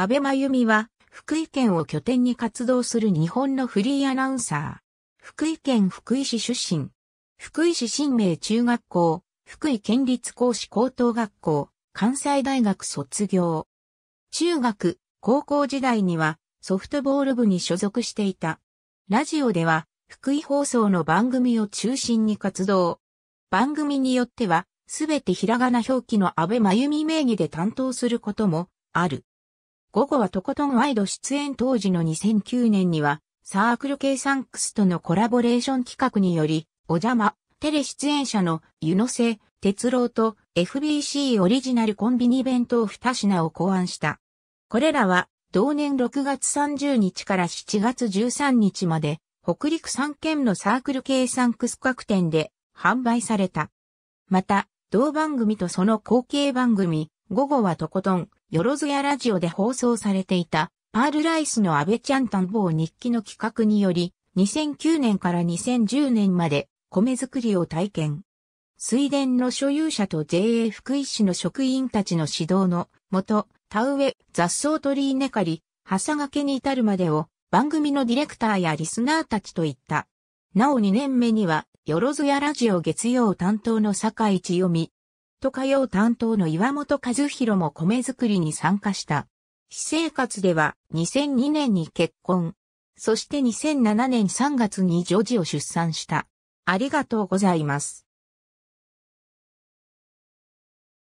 安倍真由美は、福井県を拠点に活動する日本のフリーアナウンサー。福井県福井市出身。福井市新名中学校、福井県立講師高等学校、関西大学卒業。中学、高校時代にはソフトボール部に所属していた。ラジオでは福井放送の番組を中心に活動。番組によってはすべてひらがな表記の安倍真由美名義で担当することもある。午後はとことんワイド出演当時の2009年には、サークル系サンクスとのコラボレーション企画により、お邪魔、テレ出演者の湯野瀬、哲郎と FBC オリジナルコンビニ弁当2品を考案した。これらは、同年6月30日から7月13日まで、北陸3県のサークル系サンクス各店で販売された。また、同番組とその後継番組、午後はとことん、よろずやラジオで放送されていた、パールライスの安倍ちゃん担当日記の企画により、2009年から2010年まで米作りを体験。水田の所有者と JA 福井市の職員たちの指導の元、田植え、雑草取り稲刈り、さがけに至るまでを番組のディレクターやリスナーたちといった。なお2年目には、よろずやラジオ月曜担当の坂井千代美、ト歌謡担当の岩本和弘も米作りに参加した。私生活では2002年に結婚。そして2007年3月に女児を出産した。ありがとうございます。